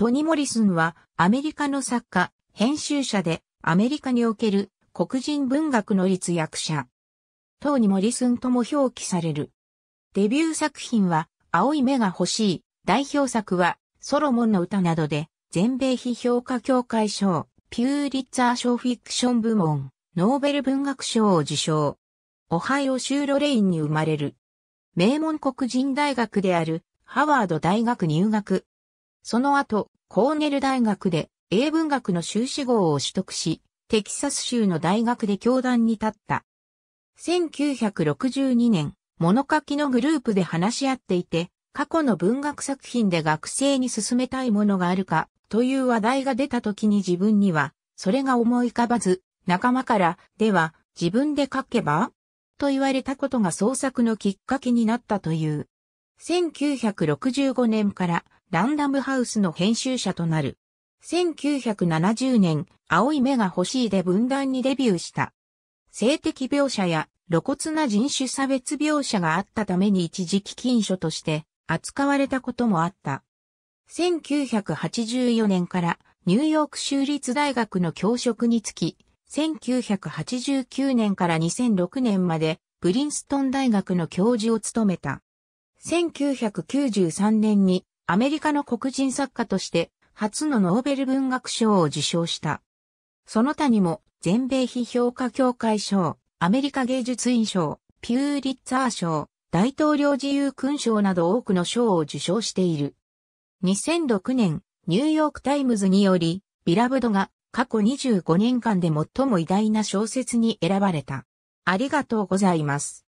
トニ・モリスンはアメリカの作家、編集者でアメリカにおける黒人文学の立役者。トーニ・モリスンとも表記される。デビュー作品は青い目が欲しい。代表作はソロモンの歌などで全米批評家協会賞、ピューリッツァー賞フィクション部門、ノーベル文学賞を受賞。オハイオ州ロレインに生まれる。名門黒人大学であるハワード大学入学。その後、コーネル大学で英文学の修士号を取得し、テキサス州の大学で教壇に立った。1962年、物書きのグループで話し合っていて、過去の文学作品で学生に進めたいものがあるか、という話題が出た時に自分には、それが思い浮かばず、仲間から、では、自分で書けばと言われたことが創作のきっかけになったという。1965年からランダムハウスの編集者となる。1970年、青い目が欲しいで文壇にデビューした。性的描写や露骨な人種差別描写があったために一時期禁書として扱われたこともあった。1984年からニューヨーク州立大学の教職につき、1989年から2006年までプリンストン大学の教授を務めた。1993年にアメリカの黒人作家として初のノーベル文学賞を受賞した。その他にも全米批評家協会賞、アメリカ芸術院賞、ピューリッツァー賞、大統領自由勲章など多くの賞を受賞している。2006年、ニューヨークタイムズにより、ビラブドが過去25年間で最も偉大な小説に選ばれた。ありがとうございます。